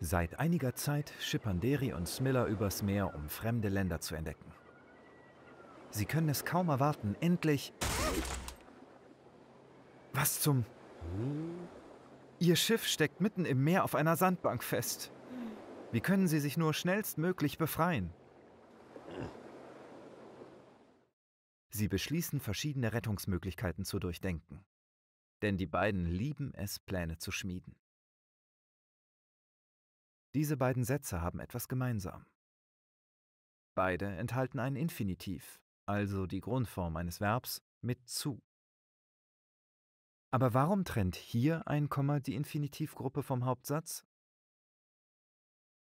Seit einiger Zeit schippern Derry und Smiller übers Meer, um fremde Länder zu entdecken. Sie können es kaum erwarten, endlich... Was zum... Ihr Schiff steckt mitten im Meer auf einer Sandbank fest. Wie können Sie sich nur schnellstmöglich befreien? Sie beschließen, verschiedene Rettungsmöglichkeiten zu durchdenken. Denn die beiden lieben es, Pläne zu schmieden. Diese beiden Sätze haben etwas gemeinsam. Beide enthalten ein Infinitiv, also die Grundform eines Verbs mit zu. Aber warum trennt hier ein Komma die Infinitivgruppe vom Hauptsatz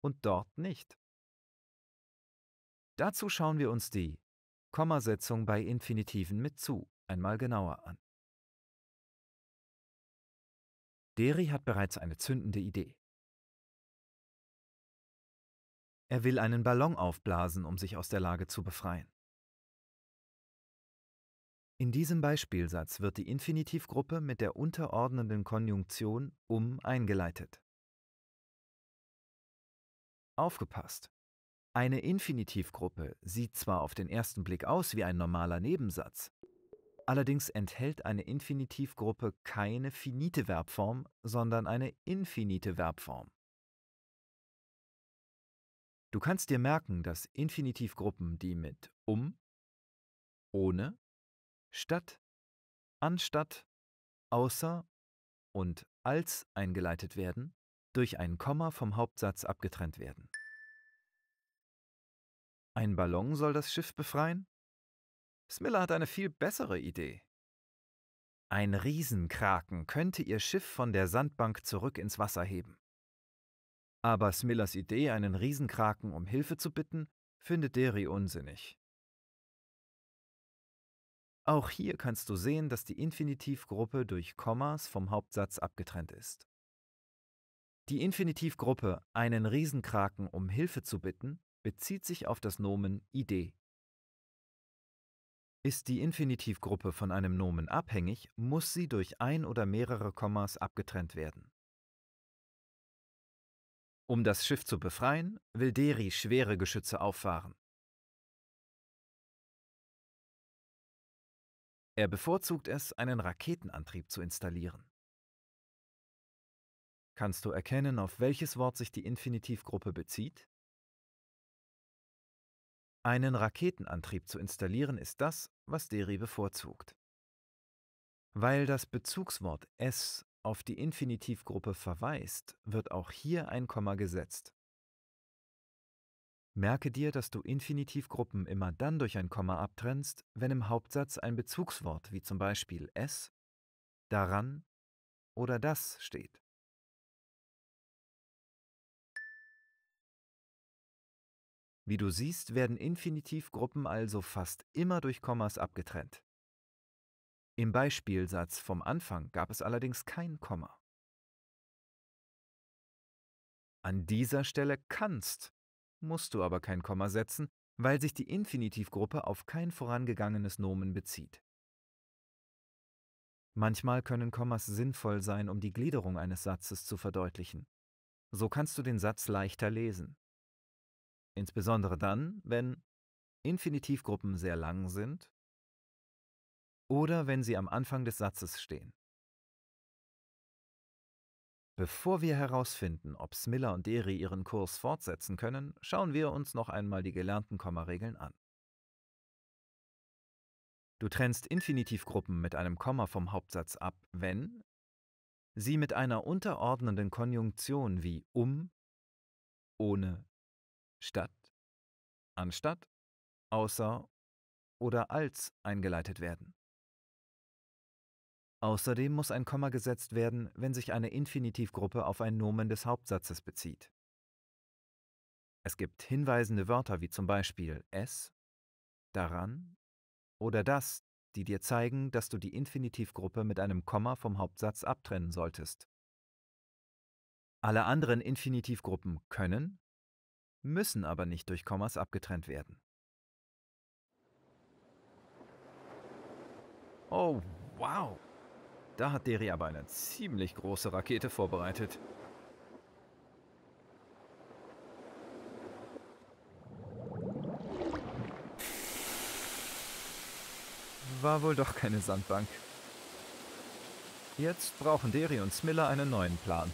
und dort nicht? Dazu schauen wir uns die Kommasetzung bei Infinitiven mit zu einmal genauer an. Deri hat bereits eine zündende Idee. Er will einen Ballon aufblasen, um sich aus der Lage zu befreien. In diesem Beispielsatz wird die Infinitivgruppe mit der unterordnenden Konjunktion um eingeleitet. Aufgepasst! Eine Infinitivgruppe sieht zwar auf den ersten Blick aus wie ein normaler Nebensatz, allerdings enthält eine Infinitivgruppe keine finite Verbform, sondern eine infinite Verbform. Du kannst dir merken, dass Infinitivgruppen, die mit um, ohne, statt, anstatt, außer und als eingeleitet werden, durch ein Komma vom Hauptsatz abgetrennt werden. Ein Ballon soll das Schiff befreien? Smiller hat eine viel bessere Idee. Ein Riesenkraken könnte ihr Schiff von der Sandbank zurück ins Wasser heben. Aber Smillers Idee, einen Riesenkraken um Hilfe zu bitten, findet Derry unsinnig. Auch hier kannst du sehen, dass die Infinitivgruppe durch Kommas vom Hauptsatz abgetrennt ist. Die Infinitivgruppe einen Riesenkraken um Hilfe zu bitten bezieht sich auf das Nomen Idee. Ist die Infinitivgruppe von einem Nomen abhängig, muss sie durch ein oder mehrere Kommas abgetrennt werden. Um das Schiff zu befreien, will Deri schwere Geschütze auffahren. Er bevorzugt es, einen Raketenantrieb zu installieren. Kannst du erkennen, auf welches Wort sich die Infinitivgruppe bezieht? Einen Raketenantrieb zu installieren ist das, was Deri bevorzugt. Weil das Bezugswort S auf die Infinitivgruppe verweist, wird auch hier ein Komma gesetzt. Merke dir, dass du Infinitivgruppen immer dann durch ein Komma abtrennst, wenn im Hauptsatz ein Bezugswort wie zum Beispiel es, daran oder das steht. Wie du siehst, werden Infinitivgruppen also fast immer durch Kommas abgetrennt. Im Beispielsatz vom Anfang gab es allerdings kein Komma. An dieser Stelle kannst, musst du aber kein Komma setzen, weil sich die Infinitivgruppe auf kein vorangegangenes Nomen bezieht. Manchmal können Kommas sinnvoll sein, um die Gliederung eines Satzes zu verdeutlichen. So kannst du den Satz leichter lesen. Insbesondere dann, wenn Infinitivgruppen sehr lang sind oder wenn sie am Anfang des Satzes stehen. Bevor wir herausfinden, ob Smiller und Deri ihren Kurs fortsetzen können, schauen wir uns noch einmal die gelernten Kommaregeln an. Du trennst Infinitivgruppen mit einem Komma vom Hauptsatz ab, wenn sie mit einer unterordnenden Konjunktion wie um, ohne, statt, anstatt, außer oder als eingeleitet werden. Außerdem muss ein Komma gesetzt werden, wenn sich eine Infinitivgruppe auf ein Nomen des Hauptsatzes bezieht. Es gibt hinweisende Wörter wie zum Beispiel es, daran oder das, die dir zeigen, dass du die Infinitivgruppe mit einem Komma vom Hauptsatz abtrennen solltest. Alle anderen Infinitivgruppen können, müssen aber nicht durch Kommas abgetrennt werden. Oh, wow! Da hat Deri aber eine ziemlich große Rakete vorbereitet. War wohl doch keine Sandbank. Jetzt brauchen Deri und Smiller einen neuen Plan.